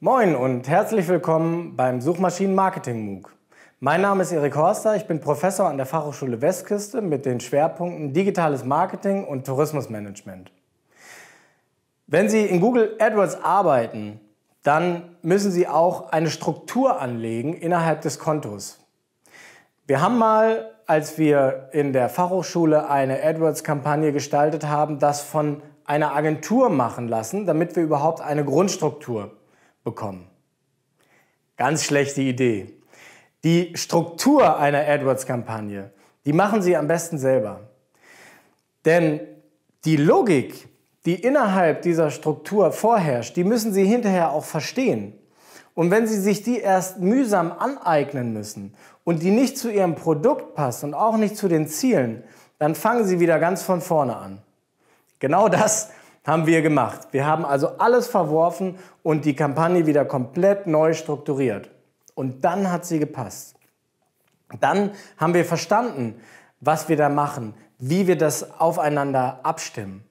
Moin und herzlich willkommen beim Suchmaschinen Marketing MOOC. Mein Name ist Erik Horster, ich bin Professor an der Fachhochschule Westküste mit den Schwerpunkten Digitales Marketing und Tourismusmanagement. Wenn Sie in Google AdWords arbeiten, dann müssen Sie auch eine Struktur anlegen innerhalb des Kontos. Wir haben mal, als wir in der Fachhochschule eine AdWords-Kampagne gestaltet haben, das von einer Agentur machen lassen, damit wir überhaupt eine Grundstruktur bekommen. Ganz schlechte Idee. Die Struktur einer AdWords-Kampagne, die machen Sie am besten selber. Denn die Logik, die innerhalb dieser Struktur vorherrscht, die müssen Sie hinterher auch verstehen. Und wenn Sie sich die erst mühsam aneignen müssen und die nicht zu Ihrem Produkt passt und auch nicht zu den Zielen, dann fangen Sie wieder ganz von vorne an. Genau das haben wir gemacht. Wir haben also alles verworfen und die Kampagne wieder komplett neu strukturiert. Und dann hat sie gepasst. Dann haben wir verstanden, was wir da machen, wie wir das aufeinander abstimmen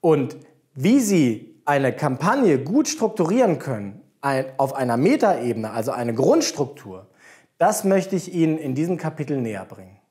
und wie Sie eine Kampagne gut strukturieren können auf einer Metaebene, also eine Grundstruktur. Das möchte ich Ihnen in diesem Kapitel näher bringen.